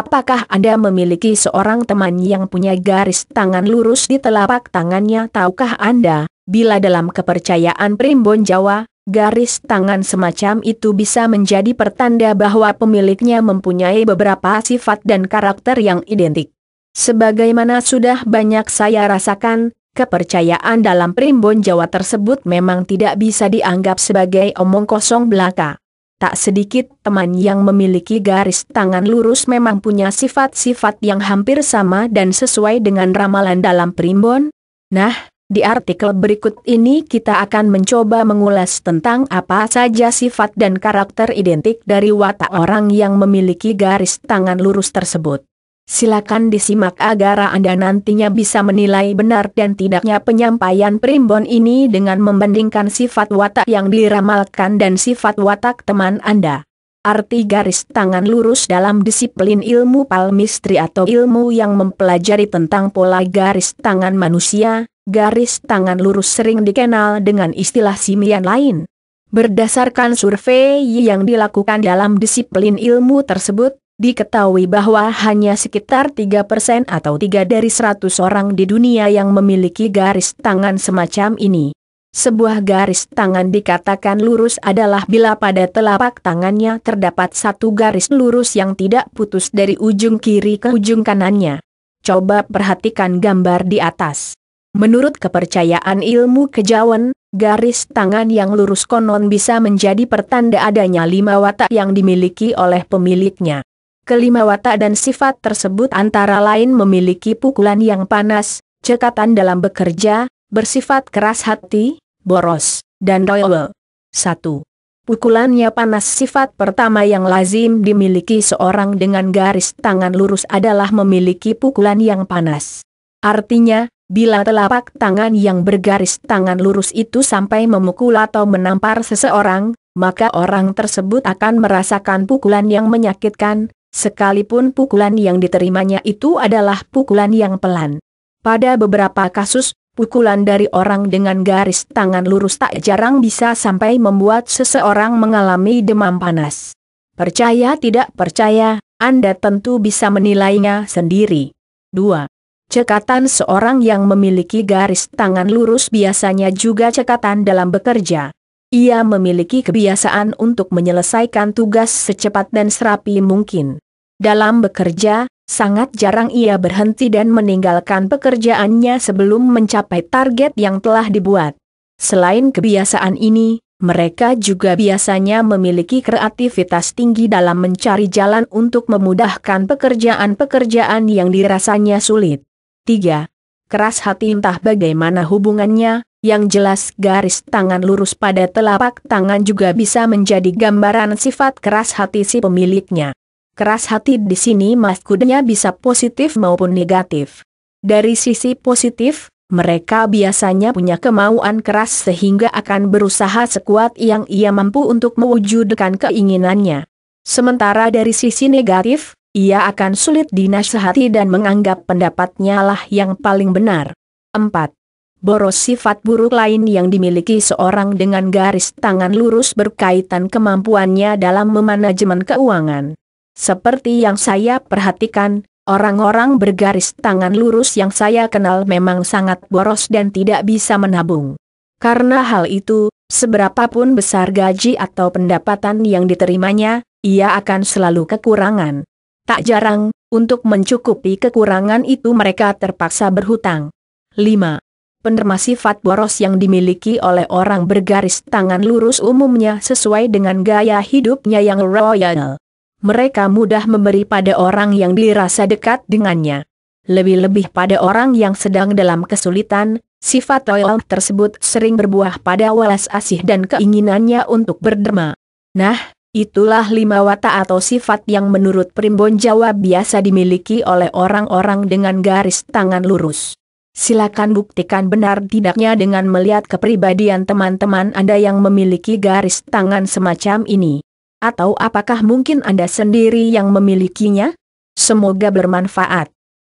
Apakah Anda memiliki seorang teman yang punya garis tangan lurus di telapak tangannya? Tahukah Anda, bila dalam kepercayaan primbon Jawa, garis tangan semacam itu bisa menjadi pertanda bahwa pemiliknya mempunyai beberapa sifat dan karakter yang identik. Sebagaimana sudah banyak saya rasakan, kepercayaan dalam primbon Jawa tersebut memang tidak bisa dianggap sebagai omong kosong belaka. Tak sedikit teman yang memiliki garis tangan lurus memang punya sifat-sifat yang hampir sama dan sesuai dengan ramalan dalam primbon. Nah, di artikel berikut ini kita akan mencoba mengulas tentang apa saja sifat dan karakter identik dari watak orang yang memiliki garis tangan lurus tersebut. Silakan disimak agar Anda nantinya bisa menilai benar dan tidaknya penyampaian primbon ini dengan membandingkan sifat watak yang diramalkan dan sifat watak teman Anda. Arti garis tangan lurus dalam disiplin ilmu palmistri atau ilmu yang mempelajari tentang pola garis tangan manusia, garis tangan lurus sering dikenal dengan istilah simian lain. Berdasarkan survei yang dilakukan dalam disiplin ilmu tersebut, Diketahui bahwa hanya sekitar 3% atau 3 dari 100 orang di dunia yang memiliki garis tangan semacam ini. Sebuah garis tangan dikatakan lurus adalah bila pada telapak tangannya terdapat satu garis lurus yang tidak putus dari ujung kiri ke ujung kanannya. Coba perhatikan gambar di atas. Menurut kepercayaan ilmu kejawen, garis tangan yang lurus konon bisa menjadi pertanda adanya lima watak yang dimiliki oleh pemiliknya. Kelima watak dan sifat tersebut antara lain memiliki pukulan yang panas, cekatan dalam bekerja, bersifat keras hati, boros, dan royal. 1. Pukulannya panas sifat pertama yang lazim dimiliki seorang dengan garis tangan lurus adalah memiliki pukulan yang panas. Artinya, bila telapak tangan yang bergaris tangan lurus itu sampai memukul atau menampar seseorang, maka orang tersebut akan merasakan pukulan yang menyakitkan, Sekalipun pukulan yang diterimanya itu adalah pukulan yang pelan. Pada beberapa kasus, pukulan dari orang dengan garis tangan lurus tak jarang bisa sampai membuat seseorang mengalami demam panas. Percaya tidak percaya, Anda tentu bisa menilainya sendiri. 2. Cekatan seorang yang memiliki garis tangan lurus biasanya juga cekatan dalam bekerja. Ia memiliki kebiasaan untuk menyelesaikan tugas secepat dan serapi mungkin. Dalam bekerja, sangat jarang ia berhenti dan meninggalkan pekerjaannya sebelum mencapai target yang telah dibuat. Selain kebiasaan ini, mereka juga biasanya memiliki kreativitas tinggi dalam mencari jalan untuk memudahkan pekerjaan-pekerjaan yang dirasanya sulit. 3. Keras hati entah bagaimana hubungannya, yang jelas garis tangan lurus pada telapak tangan juga bisa menjadi gambaran sifat keras hati si pemiliknya. Keras hati di sini maksudnya bisa positif maupun negatif. Dari sisi positif, mereka biasanya punya kemauan keras sehingga akan berusaha sekuat yang ia mampu untuk mewujudkan keinginannya. Sementara dari sisi negatif, ia akan sulit dinasehati dan menganggap pendapatnya lah yang paling benar. 4. Boros sifat buruk lain yang dimiliki seorang dengan garis tangan lurus berkaitan kemampuannya dalam memanajemen keuangan. Seperti yang saya perhatikan, orang-orang bergaris tangan lurus yang saya kenal memang sangat boros dan tidak bisa menabung. Karena hal itu, seberapapun besar gaji atau pendapatan yang diterimanya, ia akan selalu kekurangan. Tak jarang, untuk mencukupi kekurangan itu mereka terpaksa berhutang. 5. Penerma sifat boros yang dimiliki oleh orang bergaris tangan lurus umumnya sesuai dengan gaya hidupnya yang royal. Mereka mudah memberi pada orang yang dirasa dekat dengannya. Lebih-lebih pada orang yang sedang dalam kesulitan, sifat royal tersebut sering berbuah pada welas asih dan keinginannya untuk berderma. Nah, itulah lima watak atau sifat yang menurut primbon Jawa biasa dimiliki oleh orang-orang dengan garis tangan lurus. Silakan buktikan benar tidaknya dengan melihat kepribadian teman-teman Anda yang memiliki garis tangan semacam ini. Atau apakah mungkin Anda sendiri yang memilikinya? Semoga bermanfaat.